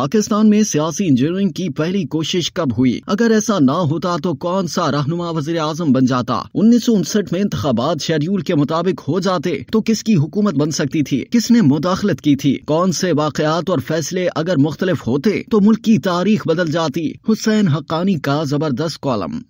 पाकिस्तान में सियासी इंजीनियरिंग की पहली कोशिश कब हुई अगर ऐसा न होता तो कौन सा रहनुमा वजीर आजम बन जाता उन्नीस सौ उनसठ में इंतबात शेड्यूल के मुताबिक हो जाते तो किसकी हुकूमत बन सकती थी किसने मुदाखलत की थी कौन से वाकयात और फैसले अगर मुख्तलिफ होते तो मुल्क की तारीख बदल जाती हुसैन हक्कानी का जबरदस्त कॉलम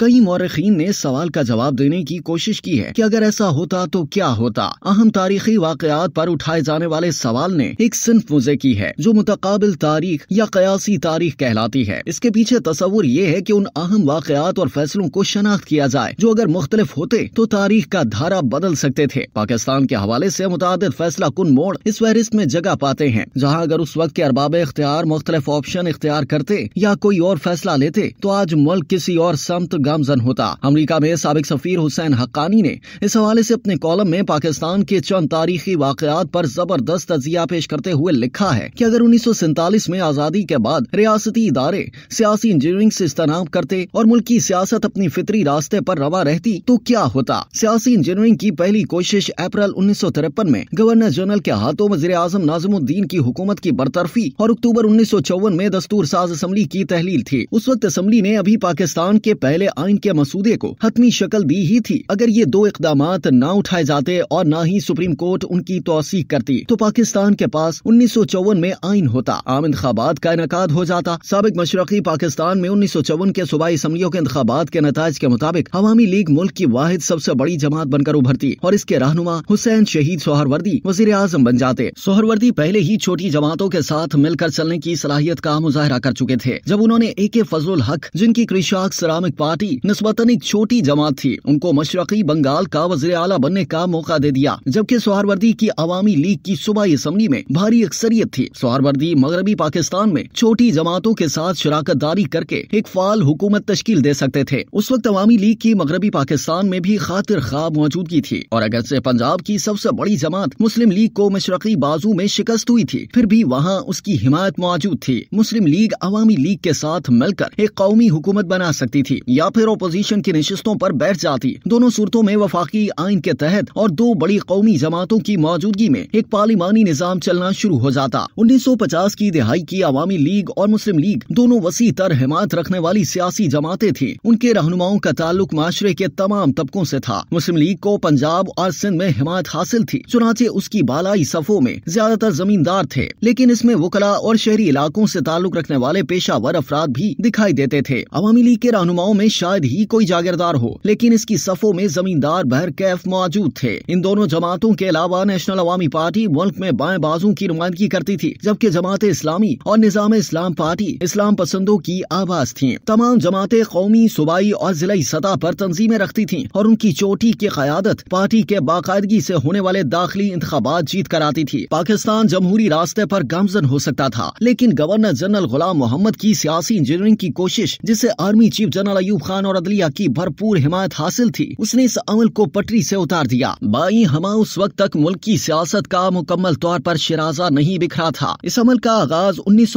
कई मौरखीन ने सवाल का जवाब देने की कोशिश की है कि अगर ऐसा होता तो क्या होता अहम तारीखी वाकयात पर उठाए जाने वाले सवाल ने एक सिंफ मुजे की है जो मुतकाबिल तारीख या कयासी तारीख कहलाती है इसके पीछे तस्वुर ये है की उन अहम वाकयात और फैसलों को शनाख्त किया जाए जो अगर मुख्तलिफ होते तो तारीख का धारा बदल सकते थे पाकिस्तान के हवाले ऐसी मुताद फैसला कुन मोड़ इस फहरिस्त में जगह पाते हैं जहाँ अगर उस वक्त के अरबाब इख्तियार मुख्तलिफ ऑप्शन इख्तियार करते या कोई और फैसला लेते तो आज मुल्क किसी और समत गामजन होता अमरीका में सबक सफीर हुसैन हक्कानी ने इस हवाले से अपने कॉलम में पाकिस्तान के चंद तारीखी वाकयात पर जबरदस्त तजिया पेश करते हुए लिखा है कि अगर उन्नीस में आजादी के बाद रियासती इदारे सियासी इंजीनियरिंग से इस्तेमाल करते और मुल्क की सियासत अपनी फितरी रास्ते पर रवा रहती तो क्या होता सियासी इंजीनियरिंग की पहली कोशिश अप्रैल उन्नीस में गवर्नर जनरल के हाथों वजी आजम नाजमुद्दीन की हुकूमत की बरतरफी और अक्टूबर उन्नीस में दस्तूर साज असम्बली की तहलील थी उस वक्त असम्बली ने अभी पाकिस्तान के पहले आइन के मसूदे को हतमी शक्ल दी ही थी अगर ये दो इकदाम न उठाए जाते और ना ही सुप्रीम कोर्ट उनकी तोसी करती तो पाकिस्तान के पास उन्नीस सौ चौवन में आइन होता आम इंतबात का इनका हो जाता सबक मशरकी पाकिस्तान में उन्नीस सौ चौवन के सूबाई असम्बलियों के इंतबात के नतज के मुताबिक अवामी लीग मुल्क की वाहिद सबसे बड़ी जमात बनकर उभरती और इसके रहनुमा हुसैन शहीद सोहरवर्दी वजीर आजम बन जाते सोहरवर्दी पहले ही छोटी जमातों के साथ मिलकर चलने की सलाहियत का मुजाहरा कर चुके थे जब उन्होंने ए के फजल हक जिनकी कृषाक सरामिक पार्ट पार्टी नस्बतन एक छोटी जमात थी उनको मशरकी बंगाल का वजर आला बनने का मौका दे दिया जबकि वर्दी की अवामी लीग की सुबह असम्बली में भारी अक्सरियत थी वर्दी मगरबी पाकिस्तान में छोटी जमातों के साथ शराकत दारी करके एक फाल हुकूमत तश्कील दे सकते थे उस वक्त अवामी लीग की मगरबी पाकिस्तान में भी खातिर खाब मौजूदगी थी और अगर ऐसी पंजाब की सबसे बड़ी जमात मुस्लिम लीग को मशरकी बाजू में शिकस्त हुई थी फिर भी वहाँ उसकी हिमायत मौजूद थी मुस्लिम लीग अवामी लीग के साथ मिलकर एक कौमी हुकूमत बना सकती थी या फिर अपोजिशन की नशस्तों पर बैठ जाती दोनों सूरतों में वफाकी आइन के तहत और दो बड़ी कौमी जमातों की मौजूदगी में एक पार्लिमानी निज़ाम चलना शुरू हो जाता उन्नीस सौ पचास की दिहाई की अवामी लीग और मुस्लिम लीग दोनों वसी तर हिमात रखने वाली सियासी जमातें थी उनके रहनुमाओं का ताल्लुक माशरे के तमाम तबकों ऐसी था मुस्लिम लीग को पंजाब और सिंध में हिमात हासिल थी चुनाचे उसकी बालाई सफों में ज्यादातर जमींदार थे लेकिन इसमें वकला और शहरी इलाकों ऐसी ताल्लुक रखने वाले पेशावर अफराद भी दिखाई देते थे अवामी लीग के रहनुमाओं में शायद ही कोई जागीरदार हो लेकिन इसकी सफों में जमींदार बहर कैफ मौजूद थे इन दोनों जमातों के अलावा नेशनल अवामी पार्टी मुल्क में बाएं बाजू की नुमाइंदगी करती थी जबकि जमात इस्लामी और निजाम इस्लाम पार्टी इस्लाम पसंदों की आवाज थी तमाम जमातें कौमी सूबाई और जिलाई सतह पर तंजीमें रखती थी और उनकी चोटी की क्यादत पार्टी के बाकायदगी से होने वाले दाखिली इंतबात जीत कर आती थी पाकिस्तान जमहूरी रास्ते पर गामजन हो सकता था लेकिन गवर्नर जनरल गुलाम मोहम्मद की सियासी इंजीनियरिंग की कोशिश जिसे army chief general Ayub Khan और अदलिया की भरपूर हिमायत हासिल थी उसने इस अमल को पटरी से उतार दिया बाई हमा उस वक्त तक मुल्क की सियासत का मुकम्मल तौर पर शराजा नहीं बिखरा था इस अमल का आगाज उन्नीस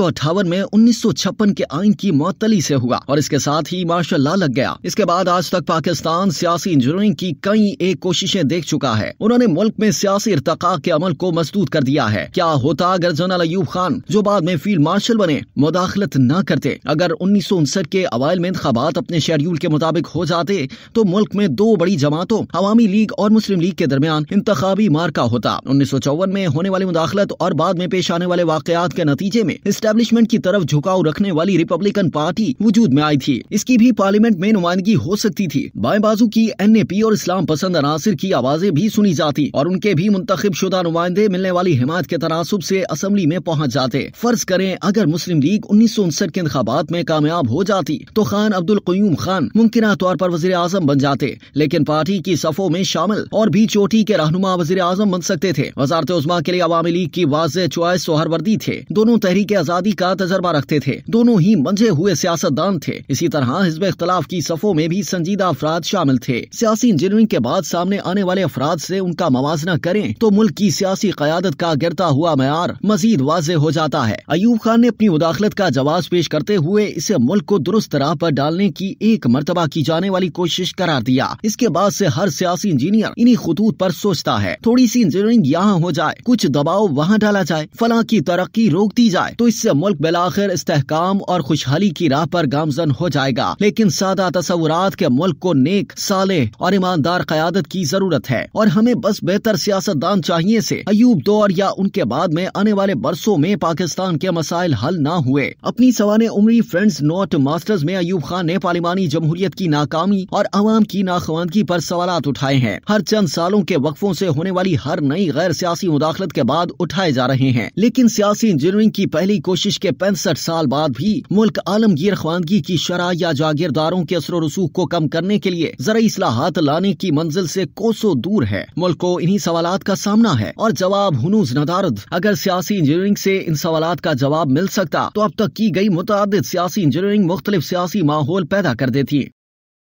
में उन्नीस के आइन की मअतली से हुआ और इसके साथ ही मार्शल ला लग गया इसके बाद आज तक पाकिस्तान सियासी इंजीनियरिंग की कई एक कोशिशें देख चुका है उन्होंने मुल्क में सियासी इरतका के अमल को मजदूत कर दिया है क्या होता अगर जनरल अयूब खान जो बाद में फील्ड मार्शल बने मुदाखलत न करते अगर उन्नीस के अवैल में इंतबात अपने शहर शेड्यूल के मुताबिक हो जाते तो मुल्क में दो बड़ी जमातों अवामी लीग और मुस्लिम लीग के दरमियान इंतबी मार्का होता उन्नीस सौ चौवन में होने वाली मुदाखलत और बाद में पेश आने वाले वाकयात के नतीजे में इस्टेब्लिशमेंट की तरफ झुकाव रखने वाली रिपब्लिकन पार्टी वजूद में आई थी इसकी भी पार्लियामेंट में नुमाइंदगी हो सकती थी बाएं बाजू की एन ए पी और इस्लाम पसंद अनासर की आवाजें भी सुनी जाती और उनके भी मुंतब शुदा नुमाइंदे मिलने वाली हिमायत के तनासब ऐसी असम्बली में पहुँच जाते फर्ज करें अगर मुस्लिम लीग उन्नीस सौ उनसठ के इंतबात में कामयाब हो जाती तो खान अब्दुल क्यूम खान खान मुमकिन तौर पर वजीर आजम बन जाते लेकिन पार्टी की सफों में शामिल और भी चोटी के रहनुमा वजीर आजम बन सकते थे वजारत उजमा के लिए अवामी लीग की वाज चॉइस सोहरवर्दी थे दोनों तहरीक आजादी का तजर्बा रखते थे दोनों ही मंझे हुए सियासतदान थे इसी तरह हिजब इख्तलाफ की सफों में भी संजीदा अफराद शामिल थे सियासी इंजीनियरिंग के बाद सामने आने वाले अफराद से उनका मुवजना करें तो मुल्क की सियासी क्यादत का गिरता हुआ मैार मजीद वाज हो जाता है अयूब खान ने अपनी मुदाखलत का जवाब पेश करते हुए इसे मुल्क को दुरुस्त राह पर डालने की एक एक मरतबा की जाने वाली कोशिश करार दिया इसके बाद से हर सियासी इंजीनियर इन्हीं खतूत पर सोचता है थोड़ी सी इंजीनियरिंग यहाँ हो जाए कुछ दबाव वहाँ डाला जाए फला की तरक्की रोक दी जाए तो इससे मुल्क बिलाखिर इस्तेकाम और खुशहाली की राह पर गामजन हो जाएगा लेकिन सादा तस्वुर के मुल्क को नेक साले और ईमानदार क्यादत की जरूरत है और हमें बस बेहतर सियासतदान चाहिए से अयूब दौर या उनके बाद में आने वाले बरसों में पाकिस्तान के मसाइल हल न हुए अपनी सवान उम्री फ्रेंड्स नोट मास्टर्स में अयूब खान ने पार्लिमानी जमहूरियत की नाकामी और अवाम की नाखवानगी आरोप सवाल उठाए हैं हर चंद सालों के वक्फों ऐसी होने वाली हर नई गैर सियासी मुदाखलत के बाद उठाए जा रहे हैं लेकिन सियासी इंजीनियरिंग की पहली कोशिश के पैंसठ साल बाद भी मुल्क आलमगीर खानगी की शराह या जागीरदारों के असर रसूख को कम करने के लिए जरा असलाहत लाने की मंजिल से कोसो दूर है मुल्क को इन्हीं सवाल का सामना है और जवाब हनूज नदारद अगर सियासी इंजीनियरिंग से इन सवाल का जवाब मिल सकता तो अब तक की गई मुतद सियासी इंजीनियरिंग मुख्तलिफ सियासी माहौल पैदा कर 的天。